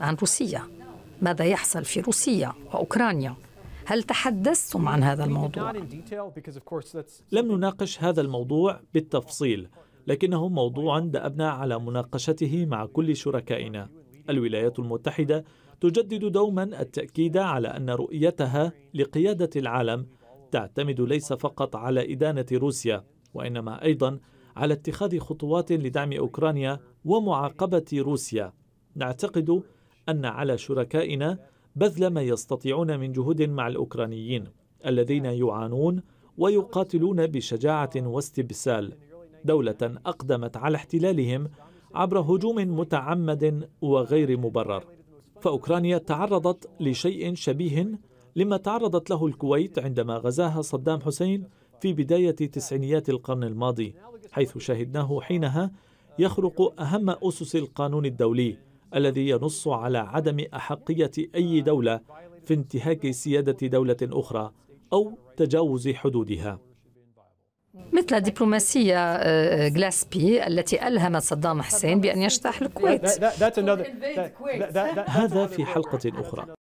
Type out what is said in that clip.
عن روسيا ماذا يحصل في روسيا وأوكرانيا هل تحدثتم عن هذا الموضوع؟ لم نناقش هذا الموضوع بالتفصيل لكنه موضوع دأبنا على مناقشته مع كل شركائنا الولايات المتحدة تجدد دوما التأكيد على أن رؤيتها لقيادة العالم تعتمد ليس فقط على إدانة روسيا وإنما أيضا على اتخاذ خطوات لدعم أوكرانيا ومعاقبة روسيا نعتقد أن على شركائنا بذل ما يستطيعون من جهود مع الأوكرانيين الذين يعانون ويقاتلون بشجاعة واستبسال دولة أقدمت على احتلالهم عبر هجوم متعمد وغير مبرر فأوكرانيا تعرضت لشيء شبيه لما تعرضت له الكويت عندما غزاها صدام حسين في بداية تسعينيات القرن الماضي حيث شهدناه حينها يخرق أهم أسس القانون الدولي الذي ينص على عدم أحقية أي دولة في انتهاك سيادة دولة أخرى أو تجاوز حدودها مثل دبلوماسية غلاسبي آه، التي ألهمت صدام حسين بأن يجتاح الكويت هذا في حلقة أخرى